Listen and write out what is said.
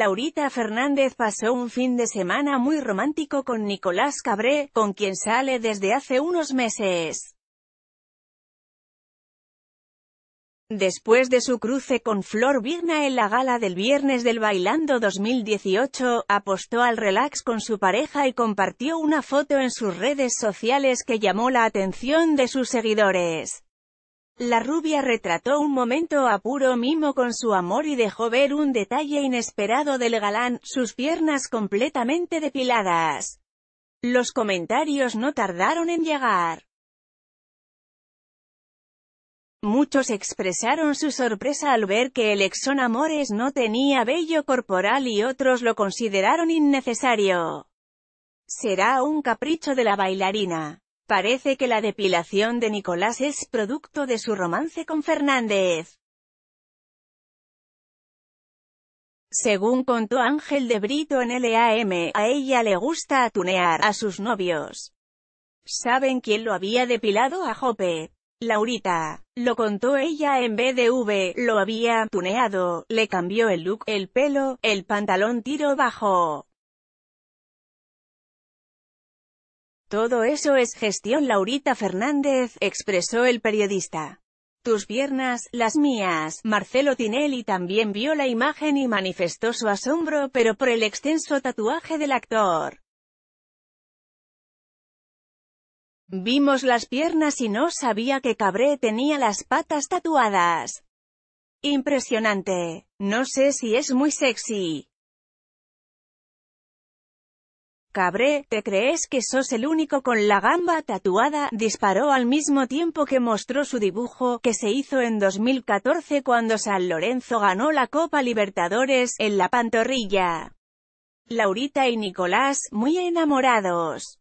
Laurita Fernández pasó un fin de semana muy romántico con Nicolás Cabré, con quien sale desde hace unos meses. Después de su cruce con Flor Vigna en la gala del viernes del Bailando 2018, apostó al relax con su pareja y compartió una foto en sus redes sociales que llamó la atención de sus seguidores. La rubia retrató un momento a puro mimo con su amor y dejó ver un detalle inesperado del galán, sus piernas completamente depiladas. Los comentarios no tardaron en llegar. Muchos expresaron su sorpresa al ver que el exón Amores no tenía vello corporal y otros lo consideraron innecesario. Será un capricho de la bailarina. Parece que la depilación de Nicolás es producto de su romance con Fernández. Según contó Ángel de Brito en LAM, a ella le gusta atunear a sus novios. ¿Saben quién lo había depilado a Jope? Laurita. Lo contó ella en BDV, lo había tuneado, le cambió el look, el pelo, el pantalón tiro bajo. Todo eso es gestión Laurita Fernández, expresó el periodista. Tus piernas, las mías. Marcelo Tinelli también vio la imagen y manifestó su asombro pero por el extenso tatuaje del actor. Vimos las piernas y no sabía que Cabré tenía las patas tatuadas. Impresionante. No sé si es muy sexy. Cabré, ¿te crees que sos el único con la gamba tatuada? Disparó al mismo tiempo que mostró su dibujo, que se hizo en 2014 cuando San Lorenzo ganó la Copa Libertadores, en la pantorrilla. Laurita y Nicolás, muy enamorados.